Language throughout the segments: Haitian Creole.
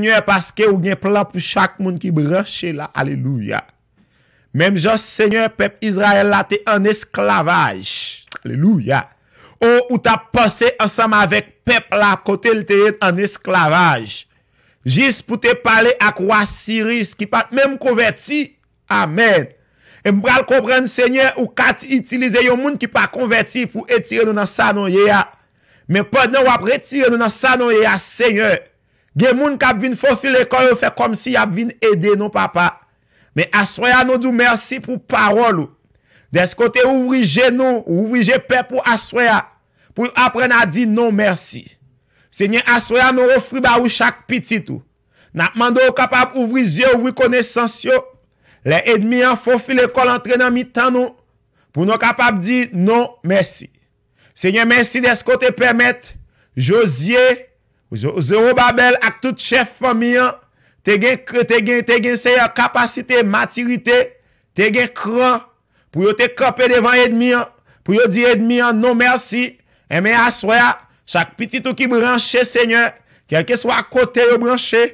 Seigneur, paske ou gen plan pou chak moun ki branche la, aleluya. Mem jost, seigneur, pep Israel la te en esklavaj. Aleluya. Ou ou ta pase ansam avek pep la kote lte en esklavaj. Jist pou te pale akwa Siris ki pat mem konverti, amen. E mbral komprende, seigneur, ou kat itilize yon moun ki pat konverti pou etire nou nan sanon yeya. Men pod nou ap retire nou nan sanon yeya, seigneur. Gemoun kap vin fòfile kon yo fè kom si yap vin edè nou papa. Men aswaya nou dou mersi pou parol ou. Deskote ouvri jè nou, ouvri jè pe pou aswaya. Pou apren a di nou mersi. Se nye aswaya nou ofri ba ou chak pitit ou. Natman do ou kapap ouvri zye, ouvri kone sens yo. Le edmi an fòfile kon antre nan mi tan nou. Pou nou kapap di nou mersi. Se nye mersi deskote pèmèt. Josye. Ouze ou babel ak tout chef fomi an, te gen se kapasite matirite, te gen kran pou yo te kope devan edmi an, pou yo di edmi an, non mersi, eme aswaya, chak piti tou ki branche senyan, kelke swa kote yo branche,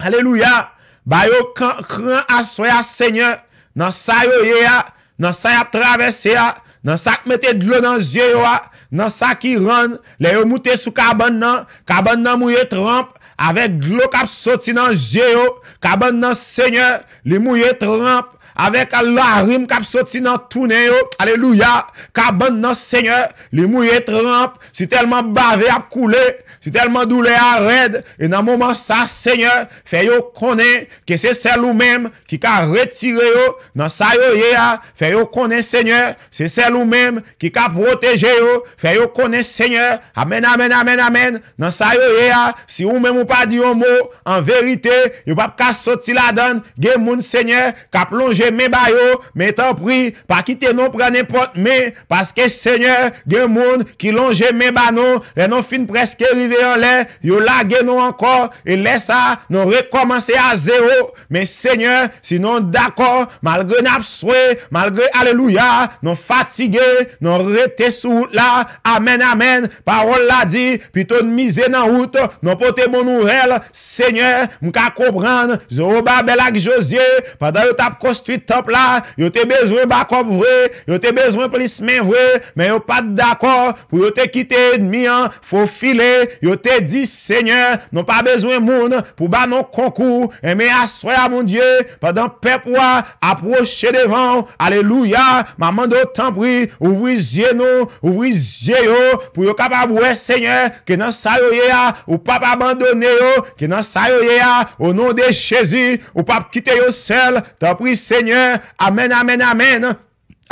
aleluya, ba yo kran aswaya senyan, nan sa yo ye a, nan sa yo travese a, Nan sak metè dlo nan jeyo a, nan sak i ran, le yo moutè sou kaban nan, kaban nan mouye tramp, avek dlo kap soti nan jeyo, kaban nan senye, li mouye tramp. avec la rime a sorti dans yo, alléluia cabane dans seigneur les mouillés trempe si tellement bavé à couler si tellement douleur à raide et dans moment ça seigneur fait yo connaître que c'est celle ou même qui a retiré yo dans ça yo fait yo connaître seigneur c'est celle ou même qui a protégé yo fait yo connaître seigneur amen amen amen amen dans ça yo si ou même ou pas dit un mot en vérité yo pas sortir la donne ge moun seigneur qui a plongé mè bayo, mè tan pri, pa ki tenon pranè pot mè, paske sènyè, gen moun, ki lon jè mè banon, lè non fin preske rive yon lè, yon la genon ankor e lè sa, non rekomansè a zèo, mè sènyè, si non d'akor, malgrè nap souè malgrè aleluya, non fatigè non rete souout la amen amen, parol la di pi ton mize nan out non pote moun ourel, sènyè mou ka kompran, zè ou ba belak jòzyè, pa da yo tap kostu tap la, yo te bezwen bakop vwe, yo te bezwen plis men vwe men yo pat dako, pou yo te kite mi an, fwo file yo te di senye, nou pa bezwen moun, pou ba nou konkou eme aswaya moun die, pa dan pepwa, apwo che devan aleluya, ma mando non, tanpwi, ou vwe jeno, ou vwe jeyo, pou yo kapabwe senye, ke nan sayo yeya ou pap abandone yo, ke nan sayo yeya, ou nou de chezi ou pap kite yo sel, tapwise Seigneur. Amen, amen, amen.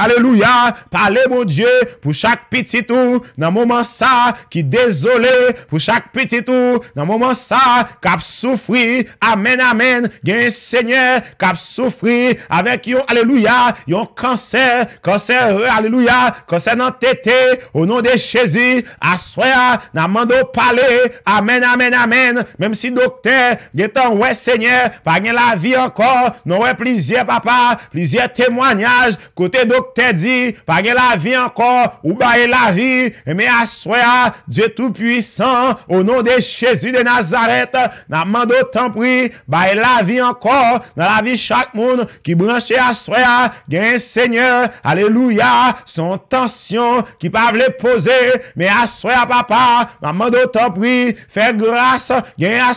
Alléluia. Parlez, mon Dieu, pour chaque petit tout, dans moment ça, qui désolé, pour chaque petit tout, dans moment ça, cap souffri. Amen, amen. Gain Seigneur, cap souffri. Avec yon, alléluia, yon cancer, cancer, alléluia, cancer le tété, au nom de Jésus, assoya, mando parler. Amen, amen, amen. Même si docteur, en ouais, Seigneur, pas la vie encore, non, ouais, plusieurs, papa, plusieurs témoignages, côté docteur, t'es dit, pas la vie encore, ou baille la vie, mais à soi, Dieu Tout-Puissant, au nom de Jésus de Nazareth, n'a de ton prix, baille la vie encore, dans la vie chaque monde qui branche à soi, gain Seigneur, alléluia, son tension qui pas les poser, mais à soi, papa, n'a de ton prix, fais grâce, gain à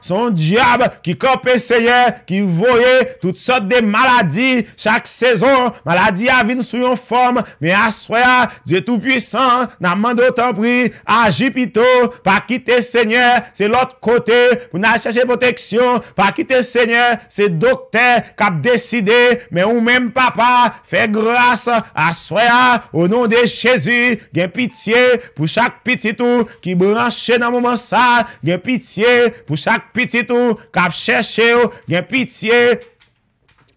son diable qui et Seigneur, qui voyait toutes sortes de maladies chaque saison, maladie à la vin sou yon forme, mais assoya Dieu tout puissant, nan mande otan pri, agi pito, pa quitter seigneur, c'est l'autre côté. pour na chache protection, pa quitter seigneur, c'est docteur kap décidé. Mais ou même papa, fe grâce, Soya au nom de Jésus, gen pitié, chaque petit tout qui branche dans mouman sa, gen pitié, pou chak pititou, kap chèche ou, gen pitié,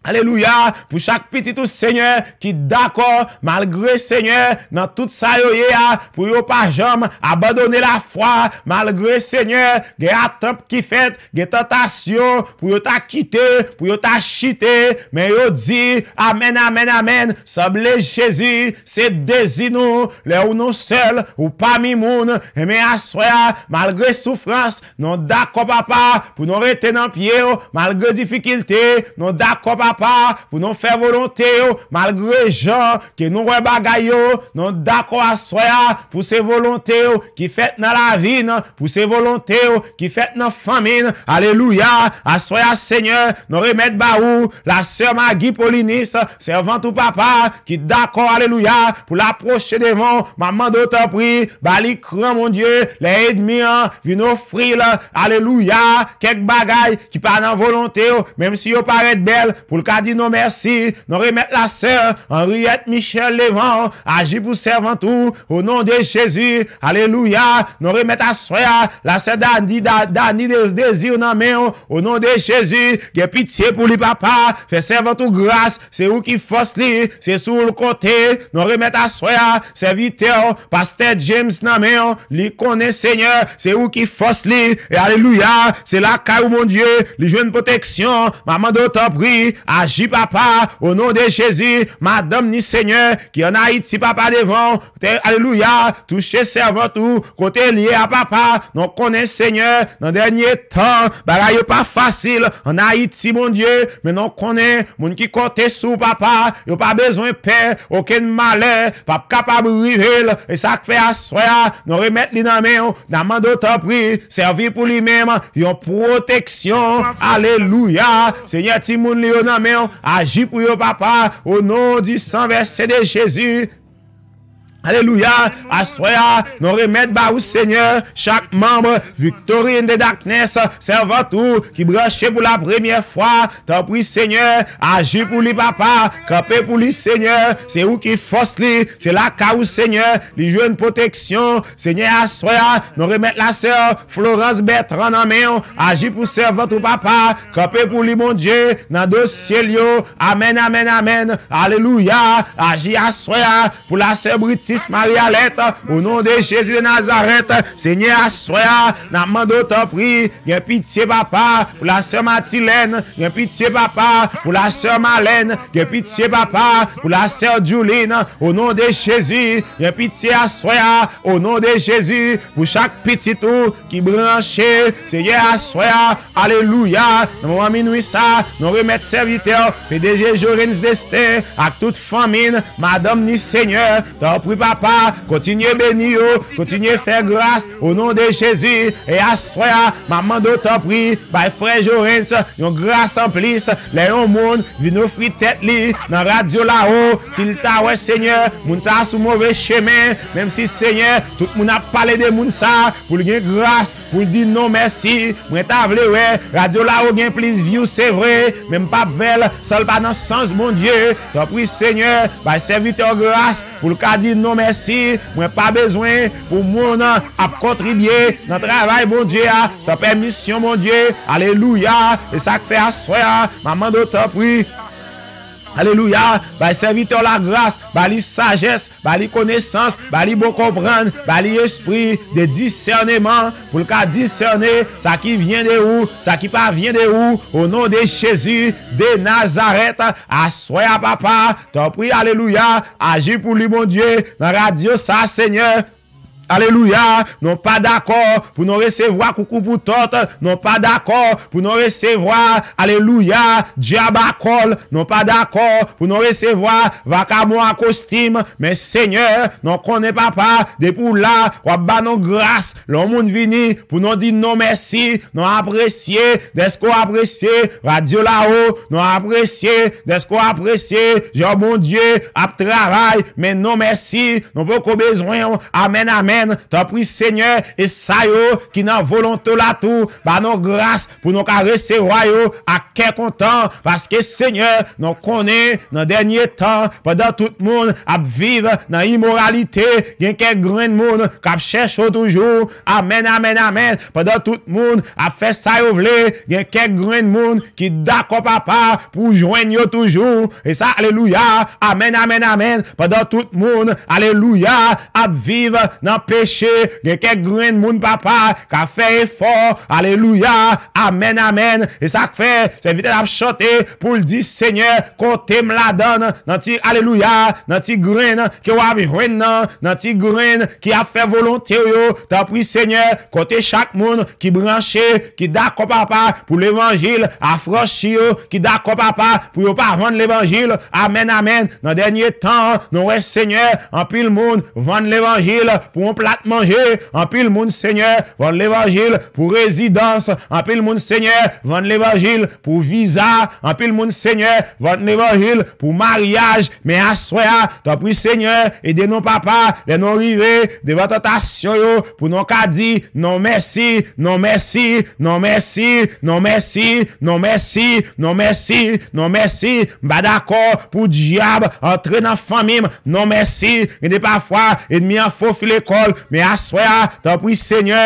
Aleluya, pou chak pitit ou seigneur Ki dako, malgre seigneur Nan tout sa yo ye a Pou yo pa jam abadone la fwa Malgre seigneur Ge atamp ki fet, ge tentasyon Pou yo ta kite, pou yo ta chite Men yo di Amen, amen, amen Sab le Jezi, se dezi nou Le ou nou sel, ou pa mi moun Eme a soya, malgre soufrans Non dako pa pa Pou nou retenan pie, malgre Difikilte, non dako pa pas vous nous faire volonté, malgré qui que nous bagayons, non non d'accord à soi pour ses se volonté fait qui la vie pour ces volontés qui fait dans la famine. Alléluia. à soi seigneur, nous remettre baou la sœur Magui Polinis, servant ou papa, qui d'accord, alléluia, pour l'approcher devant maman d'autant prix, bali grand mon dieu, les ennemis vino hein, vin alléluia quelques alléluia, qui bagay, qui pa volonté, si yo paraît belle, pour Kadi nou mersi, nou remet la se Henriette Michel Levant Aji pou servantou, ou nou de Chezou, aleluya Nou remet a soya, la se Dani de Zizou nan men Ou nou de Chezou, gen pitiè pou Li papa, fe servantou gras Se ou ki fos li, se sou l'kote Nou remet a soya, se Viteo, paste James nan men Li konen seigne, se ou Ki fos li, aleluya Se la ka ou moun die, li jwen Protection, maman do topri, aleluya Agis, papa, au nom de Jésus, madame ni Seigneur, qui en Haïti, papa, devant. Alléluia, touché servant tout, côté lié à papa. non connaît Seigneur, dans dernier temps, bagaille pas facile. En Haïti, mon Dieu, mais non, qu'on est, moun qui côté sous papa, a pas besoin de paix, aucun malheur, pas capable de et ça fait à soi, Non remettre les dans main, d'autre prix, servir pour lui-même, Yon protection. Alléluia, Seigneur, Timon Léonam, Amen, aji pou yo papa, o non di san versene Jesus. Alléluia, assoya, nous remettre bas au Seigneur, chaque membre, victorine de darkness, servant tout, qui branché pour la première fois, t'en pris Seigneur, agis pour lui papa, capé pour lui Seigneur, c'est où qui force lui, c'est là cas où Seigneur, lui jeunes protection, Seigneur assoya, nous remettre la sœur, Florence Bertrand en main, agis pour servant tout papa, camper pour lui mon Dieu, dans deux cieux, amen, amen, amen, alléluia, agis assoya, pour la sœur Baptiste Marie Alette, au nom de Jésus de Nazareth, Seigneur, assoya, n'a mando ton prix, bien pitié, papa, pour la sœur Mathilène, bien pitié, papa, pour la sœur Malène, bien pitié, papa, pour la sœur Juline, au nom de Jésus, bien pitié, assoya, au nom de Jésus, pour chaque petit tout qui branche, Seigneur, assoya, alléluia, nous minuit ça, nous remettre serviteur, PDG Jorens Destin, à toute famine, madame ni Seigneur, t'en papa. Continuez béni, oh, continuez faire grâce au nom de Jésus. Et à soi, maman d'autant prie, by bah, frère Jorens, yon grâce en plus. Les yon moun, vino fri tête li, nan radio là-haut. S'il t'a ouais, Seigneur, moun sa sous mauvais chemin. Même si Seigneur, tout moun a parlé de moun sa, pour lui grâce, pour lui dire non merci. Mwen ta vle ouais, radio là-haut bien plus view, c'est vrai. Même pas belle, seul pas dans sens, mon Dieu. T'en prie, Seigneur, by bah, serviteur grâce, pour le cas dit non merci, mwen pas besoin pour moi de contribuer Dans le travail, mon Dieu, ah. sa permission, mon Dieu Alléluia, Et ça fait aswe ah. maman d'autant top Alléluia. Bah, serviteur la grâce, bah, sagesse, bah, les connaissance, bah, bon comprendre, bah, esprit de discernement pour le cas discerner ça qui vient de où, ça qui pas vient de où, au nom de Jésus de Nazareth. soi à papa, t'en prie, Alléluia. Agis pour lui, mon Dieu, dans radio, ça, Seigneur. Alléluia. Non pas d'accord pour nous recevoir coucou pour tout. Non pas d'accord pour nous recevoir. Alléluia. Diabacol. Non pas d'accord pour nous recevoir. Vacamo à costume. Mais Seigneur, non connaît papa. De pou là, ou ba non grâce. L'homme vini pour nous dire non merci. Non apprécier. qu'on apprécier. Radio là-haut. Non apprécier. qu'on apprécier. Jean bon Dieu. à travail. Mais non merci. Non beaucoup besoin. Amen, amen. T'as pris Seigneur et ça yo, qui n'a volonté la tout, bah non grâce pour nous caresser yo à quel content, parce que Seigneur, nous connaît dans dernier temps, pendant tout le monde à vivre dans immoralité, il y a quelques grand monde qui cherche toujours, Amen, Amen, Amen, pendant tout le monde à faire ça yo vle, il y a quelques grand monde qui d'accord papa pour joindre toujours, et ça, alléluia, Amen, Amen, Amen, pendant tout le monde, alléluia, à vivre dans peche, gen kek gren moun papa ka fe e for, aleluya amen amen, e sa kfe se vite ap chote pou l di seigneur, kote m la don nan ti aleluya, nan ti gren ki wabihwen nan, nan ti gren ki ap fe volonte yo ta pri seigneur, kote chak moun ki branche, ki da ko papa pou l evanjil, afroshi yo ki da ko papa, pou yo pa vande l evanjil, amen amen, nan denye tan, nou wè seigneur, anpil moun, vande l evanjil, pou m plate plat manger, en pile Monde Seigneur, vend l'évangile pour résidence, en pile Monde Seigneur, vendre l'évangile pour visa, en pile Monde Seigneur, vendre l'évangile pour mariage, mais à soi, t'as pris Seigneur, aidez nos papa, les non de devant tentation, pour non qu'à non merci, non merci, non merci, non merci, non merci, non merci, non merci, bah d'accord, pour diable, entrer dans famille, non merci, et des parfois, ennemis en faux filet Mè a swè a, ta pwis sènyè.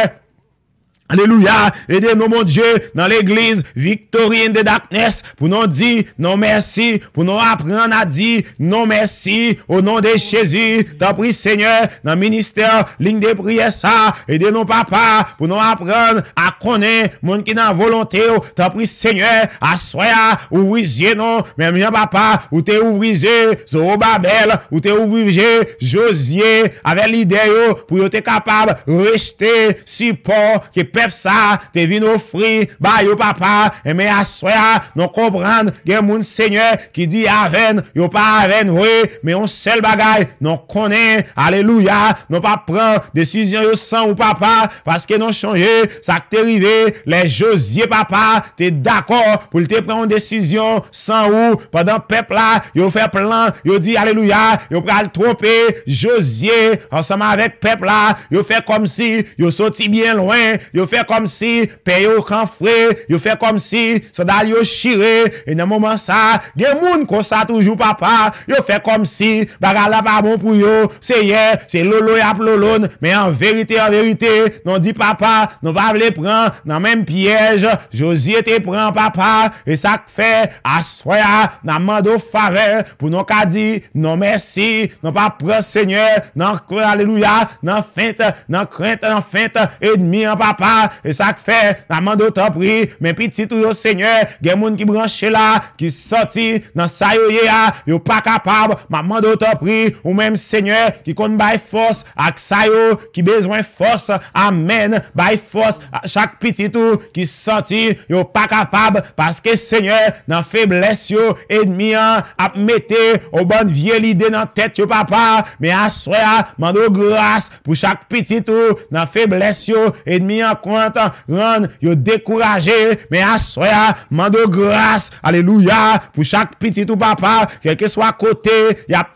Alléluia. Aidez-nous, mon Dieu, dans l'église, victorienne de darkness, pour nous dire non merci, pour nous apprendre à dire non merci, au nom de Jésus. T'as pris, Seigneur, dans le ministère, ligne de prière, ça. Aidez-nous, papa, pour nous apprendre à connaître, mon qui dans volonté, oh. t'as pris, Seigneur, à soya, ou non, même bien, papa, ou t'es ouvrisé, Zorobabel, ou t'es ouvrisé, Josier... avec l'idée, oh, pour être capable de rester support, que Pepe ça, te vin offrir, bah yo papa, e mais à soya, non comprendre, gen mon seigneur qui dit aven, yo pas aven, oui, mais on seul bagaille, non connaît, alléluia, non pas prendre décision yo sans ou papa, parce que non changé, ça te arrivé, les Josier papa, t'es d'accord pour te prendre une décision sans ou, pendant peuple là, yo fait plan, yo dit alléluia, yo le tromper, Josier, ensemble avec peuple là, yo fait comme si, yo sorti bien loin, yo Yo fe kom si, pe yo kan fre Yo fe kom si, se dal yo shire E nan mouman sa, gen moun Kon sa toujou papa Yo fe kom si, bagala pa moun pou yo Se ye, se lolo yap lolo Men an verite, an verite Non di papa, non pa vle pran Nan menm piyej, josi te pran Papa, e sak fe Aswaya, nan mando fare Pou non ka di, non mersi Non pa pran senye, nan kre Aleluya, nan fente, nan krent Nan fente, edmi an papa E sak fe nan mando ta pri Men piti tou yo seigneur Gen moun ki branche la Ki soti nan sayo ye a Yo pa kapab Man mando ta pri Ou men seigneur Ki kont bay fos Ak sayo Ki bezwen fos Amen Bay fos A chak piti tou Ki soti Yo pa kapab Paske seigneur Nan febles yo Edmi an Ap mette Ou ban vie lide nan tet yo papa Men aswe a Mando gras Pou chak piti tou Nan febles yo Edmi an Kou rendre, découragé, mais à mando grâce, alléluia, pour chaque petit ou papa, quel que soit côté, y a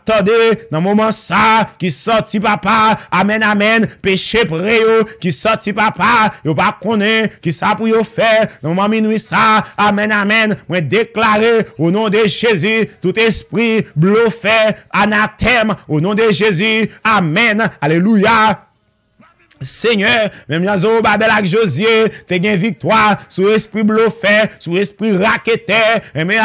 dans moment ça, qui sorti papa, amen, amen, péché préo, qui sorti papa, yo pas connaît, qui ça pour yo faire, dans moment minuit ça, amen, amen, moi déclaré, au nom de Jésus, tout esprit, bluffé, anathème, au nom de Jésus, amen, alléluia, Seigneur, même Yazo Babel avec Josie, t'es gain victoire sous esprit bluffé, sous esprit raqueté, et mais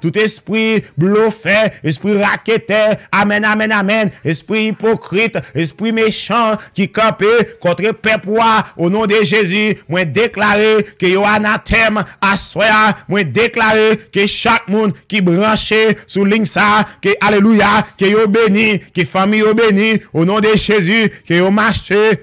tout esprit bluffé, esprit raqueté, amen, amen, amen, esprit hypocrite, esprit méchant, qui campe contre peuple au nom de Jésus, moi déclaré que yo anathème, soi, moi déclaré que chaque monde qui branché sous ligne ça, que alléluia, que yo béni, que famille yo béni, au nom de Jésus, que yo marché,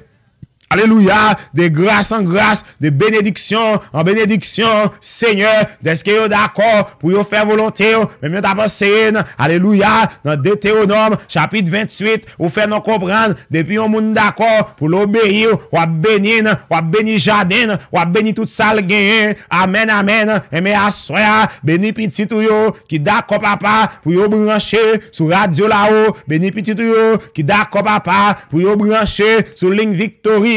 Aleluya, de grase en grase De benediksyon, en benediksyon Senyor, deske yo d'akor Pou yo fèr volontèo, menmè ta pò sèyè Aleluya, nan dete yo nom Chapit 28, ou fèr nou kompran Depi yo moun d'akor Pou l'obèy yo, wap benin Wap beni jaden, wap beni tout sal gen Amen, amen, emè aswa Beni piti tou yo Ki d'akor papa, pou yo branche Sou radyo la ou, beni piti tou yo Ki d'akor papa, pou yo branche Sou ling victory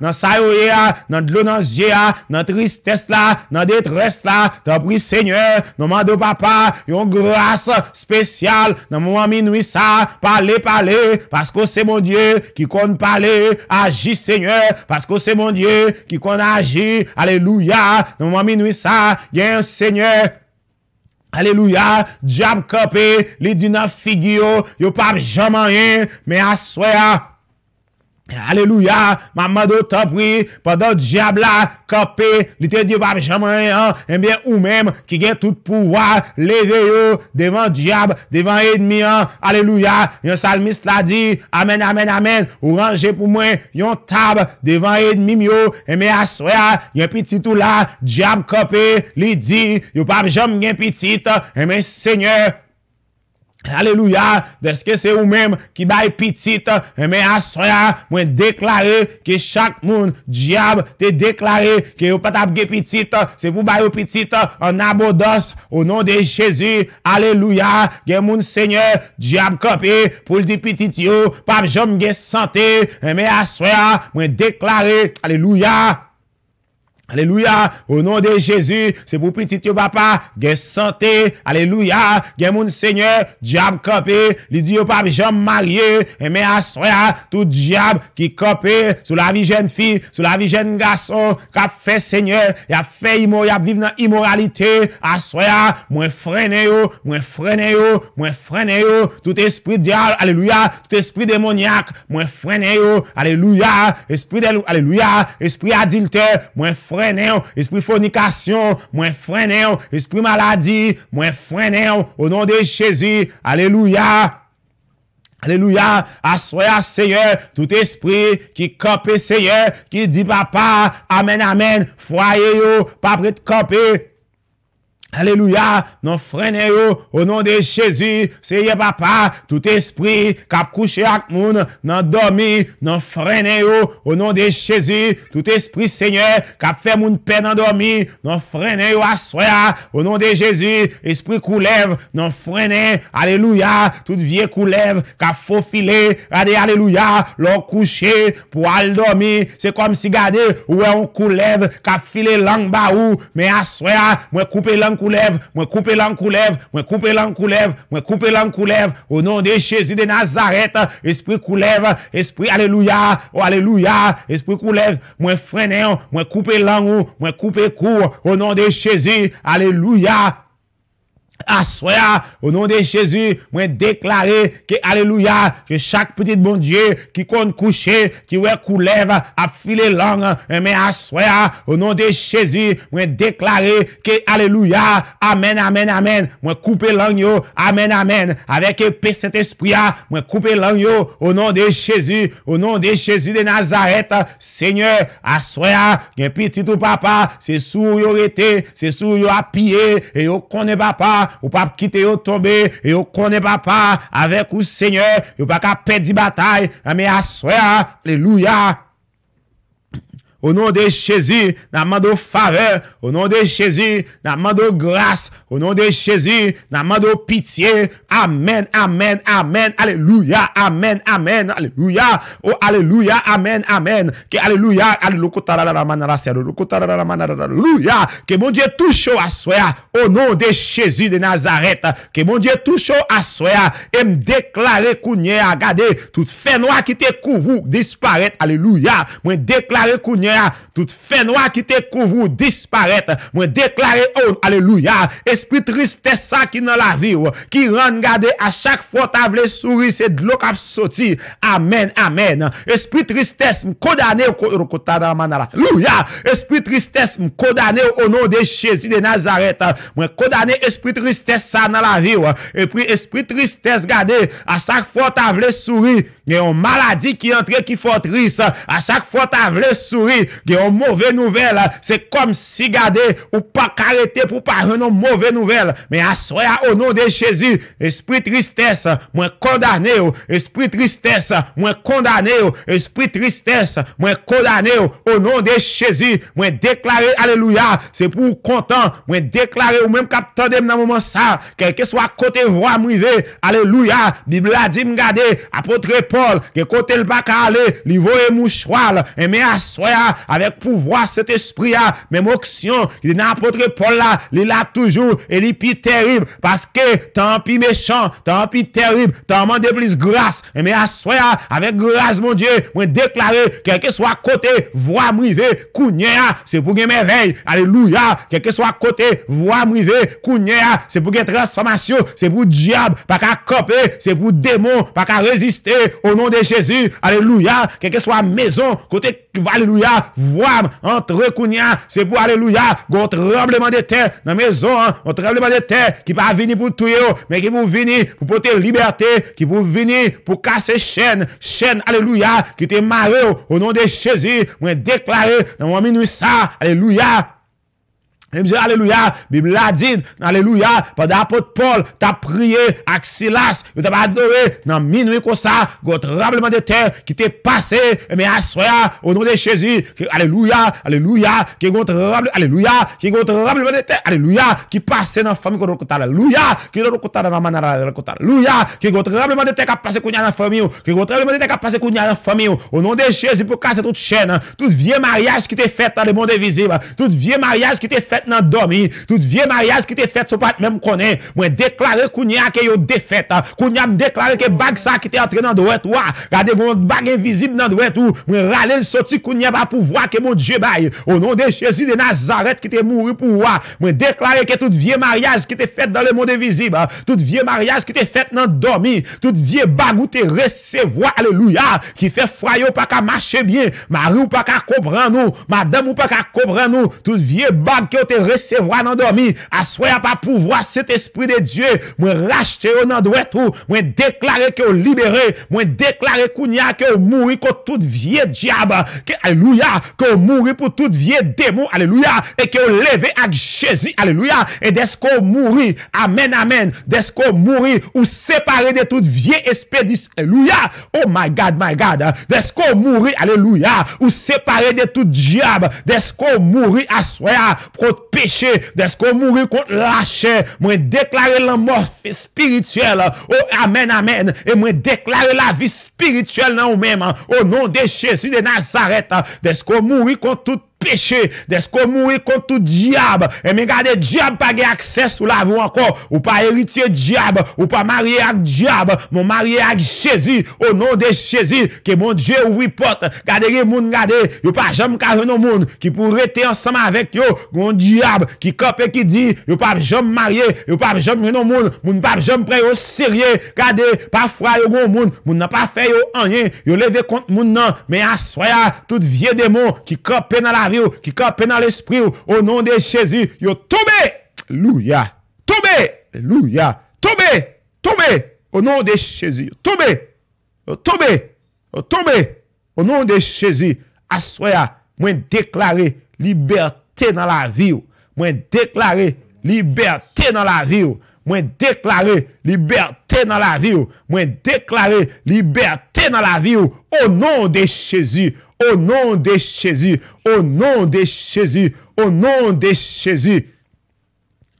nan sa yo ye a, nan dlo nan zye a, nan tristeste la, nan detreste la, ta pri seigne, nan man do papa, yon grase, spesyal, nan mou aminou sa, pale pale, pasko se mon die, ki kon pale, aji seigne, pasko se mon die, ki kon aji, aleluya, nan mou aminou sa, yon seigne, aleluya, di ap kape, li di nan figi yo, yo pape jaman yon, me aswe a, Aleluya, mamado ta pri, pa do diab la, kape, li te di bab jam an an, eme ou mem, ki gen tout pouwa, le de yo, devan diab, devan edmi an, aleluya, yon salmis la di, amen, amen, amen, ou range pou mwen, yon tab, devan edmi myo, eme aswa, yon pitit ou la, diab kape, li di, yo bab jam gen pitit, eme seigneur. Aleluya, deske se ou mem ki baye pitit, eme asroya, mwen deklari ki chak moun diyab te deklari ki ou patap ge pitit, se pou baye ou pitit an abodos, ou non de Jezu, aleluya, gen moun senyer, diyab kopi, pou di pitit yo, pap jom ge sante, eme asroya, mwen deklari, aleluya. Alléluia, au nom de Jésus, c'est pour petit papa, gain santé, alléluia, gain mon Seigneur, diable copé, il dit marié, et eh, mais à soi, tout diable qui copé, sous la vie jeune fille, sous la vie jeune garçon, qu'a fait Seigneur, il a fait immo, il dans immoralité, à soi, moins freiné yo, moins freiné yo, moins freiné tout esprit diable, alléluia, tout esprit démoniaque, moins freiné yo, alléluia, esprit de alléluia, esprit adultère, moins freiné Mwen frene ou, espri founikasyon, mwen frene ou, espri maladi, mwen frene ou, ou non de Chezi, aleluya, aleluya, aswaya seye, tout espri ki kope seye, ki di papa, amen amen, fwaye yo, papri te kope. Aleluya, nan frene yo, o nan de Chezi, seye papa, tout espri, kap kouche ak moun, nan dormi, nan frene yo, o nan de Chezi, tout espri seigne, kap fe moun pen nan dormi, nan frene yo aswea, o nan de Chezi, espri kou lev, nan frene, aleluya, tout vie kou lev, kap fo file, ade aleluya, lor kouche, pou al dormi, se kom si gade, ouwe an kou lev, kap file lang ba ou, men aswea, mwen koupe lang koulev, lève moi couper l'an coulève, moi couper l'an coulève, moi couper l'an au nom de Jésus de Nazareth, esprit coulève, esprit alléluia, oh alléluia, esprit coulev, moi freiner, moi couper langue, moi couper court, au nom de Jésus, alléluia, Assoya, au nom de Jésus, moi déclarer que alléluia, que chaque petit bon Dieu qui compte coucher, qui veut couler a filé langue, mais assoya, au nom de Jésus, moi déclarer que alléluia, amen, amen, amen, moi couper langue, amen, amen, avec épée cet esprit, moi couper langue, au nom de Jésus, au nom de Jésus de Nazareth, Seigneur, assoya, un petit ou papa, c'est sous yo été, c'est sous yo à pied. et yo connaît papa, Ou pap kite yo tombe, yo kone papa, avek ou senye, yo pa ka pedi batay, ame aswea, pleluya. Au nom de Jésus, nous demandons faveur. Au nom de Jésus, nous grâce. Au nom de Jésus, nous de pitié. Amen, amen, amen. Alléluia, amen, amen. Alléluia. Oh, alléluia, amen, amen. Que alléluia, alléluia. Que mon Dieu touche au assoya. Au nom de Jésus de Nazareth. Que mon Dieu touche au assoya. Et me déclarer qu'on y a gardé. Toute fait qui te couvre disparaître. Alléluia. Moi déclarer qu'on Tout fenwa ki te kouvou disparete Mwen deklare ou Aleluya Esprit tristesse sa ki nan la viw Ki ran gade a chak fote avle suri Se dlo kap soti Amen, amen Esprit tristesse m kodane Aleluya Esprit tristesse m kodane O nou de Chezi de Nazaret Mwen kodane esprit tristesse sa nan la viw E pri esprit tristesse gade A chak fote avle suri Gen yon maladi ki entre ki fote ris A chak fote avle suri Ge yon mouve nouvel Se kom si gade Ou pa karete pou pa jenon mouve nouvel Men aswaya ou nou de chezi Esprit tristesse Mwen kondane ou Esprit tristesse Mwen kondane ou Esprit tristesse Mwen kondane ou Ou nou de chezi Mwen deklare aleluya Se pou kontan Mwen deklare ou men kapta dem nan mouman sa Kèlke swa kote vwa mrive Aleluya Di bladim gade A potre pol Kè kote l baka ale Li vwe mouchwal E men aswaya avec pouvoir cet esprit là, même action, il n'apôtre Paul là, il est là toujours, et il est terrible, parce que tant pis méchant, tant pis terrible, tant de plus grâce, mais à soi, avec grâce, mon Dieu, moi déclarer, quel que soit côté, voix brisée c'est pour gagner merveille, alléluia, quel que soit côté, voix brisée c'est pour gagner transformation, c'est pour diable, pas qu'à copier, c'est pour démon, pas qu'à résister, au nom de Jésus, alléluia, quel que soit maison, côté ki va aleluya, vwam, an tre kunya, se pou aleluya, gwa o trebleman de te, nan mezon, an trebleman de te, ki pa vini pou tou yo, men ki pou vini, pou pote liberté, ki pou vini, pou kase chen, chen aleluya, ki te mare yo, ou nan de chesi, mwen deklare, nan mwen minou sa, aleluya, Mje aleluya, bib ladin, aleluya, pa da apot pol, ta priye, aksilas, yo taba adowe, nan minwe konsa, gotrebleman de ter, ki te pase, eme aswe, o non de chezi, aleluya, aleluya, ki gotrebleman de ter, aleluya, ki pase nan fami konon koutara, aleluya, ki gotrebleman de ter ka pase konya nan fami, ki gotrebleman de ter ka pase konya nan fami, o non de chezi pou kase tout chen, tout vie mariage ki te fete nan le monde vizib, tout vie mariage ki te fete, nan domi, tout vie mariaz ki te fet sou pat mèm konè, mwen deklare kounya ke yo defet, kounya m deklare ke bag sa ki te atre nan doet, wè rade moun bag evizib nan doet ou mwen rale l soti kounya pa pou vwa ke moun djebay, ou nou de chesi de Nazaret ki te mou ou pou wè, mwen deklare ke tout vie mariaz ki te fet dan le moun evizib, tout vie mariaz ki te fet nan domi, tout vie bag ou te resevo, aleluya, ki fe fwayo pa ka mache bie, marou pa ka kobran ou, madame ou pa ka kobran ou, tout vie bag ki yo te resevwa nan dormi, aswaya pa pouvoa set espri de Diyo, mwen rachete yo nan dwetou, mwen deklare ke yo libere, mwen deklare kounya ke yo mouri kou tout vie diyab, ke alouya, ke yo mouri pou tout vie demou, alouya e ke yo leve ak Chezi, alouya e desko mouri, amen amen, desko mouri, ou separe de tout vie espri diyab, oh my God, my God desko mouri, alouya, ou separe de tout diyab, desko mouri, aswaya, prot peche, desko mouri kont la che, mwen deklare la morfe spirituel, o oh, amen amen, e mwen deklare la vi spirituel nan ou menman, o nou de che si de nazaret, desko mouri kont tout peche, desko mou e kontu diaba, e men gade diaba pa ge akses ou la voun akon, ou pa erite diaba, ou pa marye ak diaba moun marye ak chesi ou nou de chesi, ke moun dje ouvi pota, gade gen moun gade, yo pa jam kaje nou moun, ki pou rete ansam avek yo, goun diaba, ki kope ki di, yo pa jam marye yo pa jam mwen nou moun, moun pa jam pre yo sirye, gade, pa fwa yo goun moun, moun nan pa fe yo anye yo leve kont moun nan, men aswaya tout vie demon, ki kope nan la qui peine dans l'esprit, au nom de Jésus, yo tombé. Louia. Tombé. Louia. Tombé. Tombé. Au nom de Jésus. Tombé. Tombé. Tombé. Au nom de Jésus. Assoya. moins déclaré liberté dans la vie. moins déclaré liberté dans la vie. moins déclaré liberté dans la vie. moins déclaré liberté dans la vie. Au nom de Jésus. O non de chezi, o non de chezi, o non de chezi.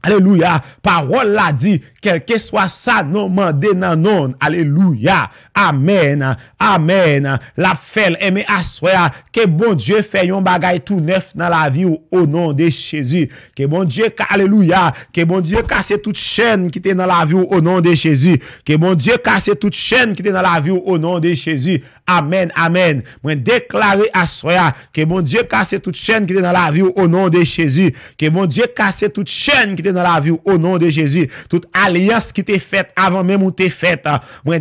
Aleluya, parol la di, kelke swa sa non mande nan non. Aleluya, amen, amen. La fel eme aswea, ke bon dje fè yon bagay tou nef nan la vi ou o non de chezi. Ke bon dje ka aleluya, ke bon dje ka se tout chen ki te nan la vi ou o non de chezi. Ke bon dje ka se tout chen ki te nan la vi ou o non de chezi. Amen, amen. déclaré à Soya que mon Dieu casse toute chaîne qui est dans la vie au nom de Jésus. Que mon Dieu casse toute chaîne qui était dans la vie au nom de Jésus. Toute alliance qui t'est faite avant même où t'es faite. Moi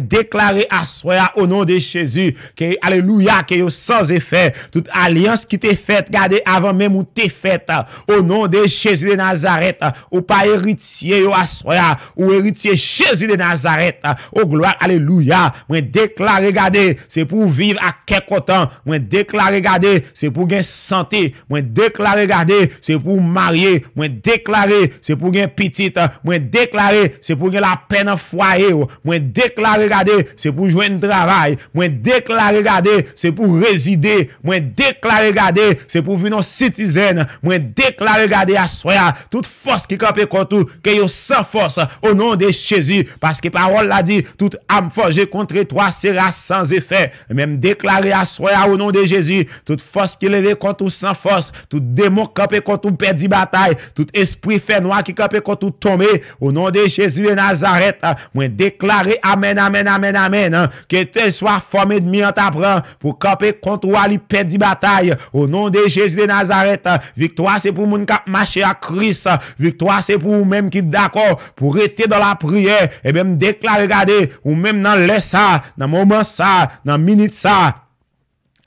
à Soya au nom de Jésus. Que alléluia, que yo sans effet. Toute alliance qui t'est faite, gardez avant même ou t'es faite. Au nom de Jésus de Nazareth. Ou pas héritier yo Soya Ou héritier Jésus de Nazareth. Au gloire, alléluia. Moi déclare, regardez, c'est Mwen deklar e gade se pou viv a kek o tan, mwen deklar e gade se pou gen sante, mwen deklar e gade se pou marye, mwen deklar e se pou gen pitite, mwen deklar e se pou gen la pen an fwaye, mwen deklar e gade se pou jwenn trabay, mwen deklar e gade se pou rezide, mwen deklar e gade se pou voun nou sityzen, mwen deklar e gade a soyal. Tout fos ki kapi kontou ke yo san fos o nou de chezi, paske parol la di, tout ap fos je kontre toa sera san zé fè. E mèm deklare a soya ou nou de Jezu Tout fos ki leve kontou san fos Tout demon kapè kontou pèdi batay Tout espri fè noa ki kapè kontou tomè Ou nou de Jezu de Nazaret Mwen deklare amen amen amen amen Kè te soya formè d'mi an tapran Pou kapè kontou wali pèdi batay Ou nou de Jezu de Nazaret Victoire se pou moun kap mache a kris Victoire se pou mèm ki d'akor Pou rete do la priè E mèm deklare gade Ou mèm nan lesa Nan mouman sa Nan mimi Миница!»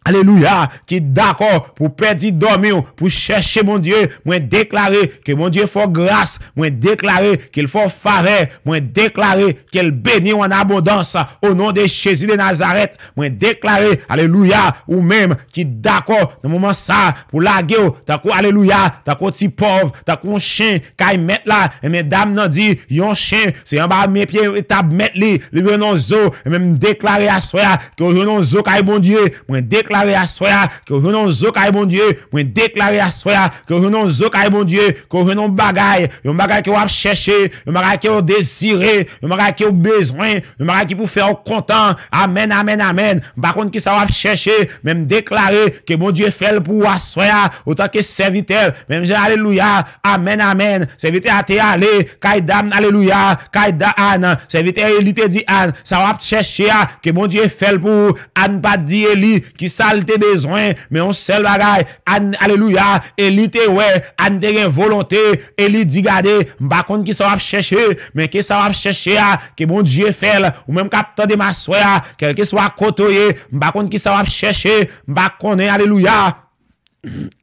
Aleluya, ki d'akor pou pedi dormi ou pou chèche moun die, moun deklari ke moun die fò grase, moun deklari ke l fò fave, moun deklari ke l beni ou an abondans, ou nou de Chezou de Nazaret, moun deklari, aleluya, ou mèm, ki d'akor, nou mouman sa, pou lage ou, ta kou aleluya, ta kou ti pov, ta kou chen, ka y met la, e mè dam nan di, yon chen, se yon ba mè piè, yon tab met li, li vè nan zo, e mè mè deklari a soya, ki ou vè nan zo, ka y moun die, moun deklari, à soi que au nom de mon Dieu, moi déclarer à soi que je nom au mon Dieu, que au nom bagaille, un bagaille que vous chercher, un bagaille que vous désirez, un bagaille que vous besoin, un bagaille qui vous faire content. Amen, amen, amen. Par contre qui ça va chercher, même déclarer que mon Dieu fait pour à soi autant que serviteur, même j'ai alléluia. Amen, amen. Serviteur à te aller, kaidam alléluia, kaida an, serviteur il te dit an, ça va chercher que mon Dieu fait pour an pas Eli, qui ça Ale te bezwen, men yon sel bagay Aleluya, e li te we Ane te gen volante, e li digade Mba konen ki sa wap cheshe Men ke sa wap cheshe a, ke moun diye fel Ou men kapitan de maswe a Kelke sa wap kotoye, mba konen ki sa wap cheshe Mba konen, aleluya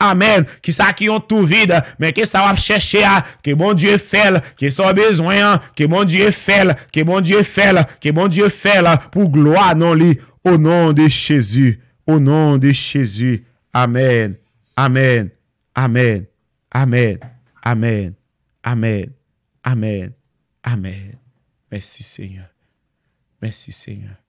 Amen Ki sa ki yon tou vida, men ke sa wap cheshe a Ke moun diye fel, ke sa wap bezwen Ke moun diye fel, ke moun diye fel Ke moun diye fel, pou gloa nan li O nan de chesi Au nom de Jésus. Amen. Amen. Amen. Amen. Amen. Amen. Amen. Amen. Merci Seigneur. Merci Seigneur.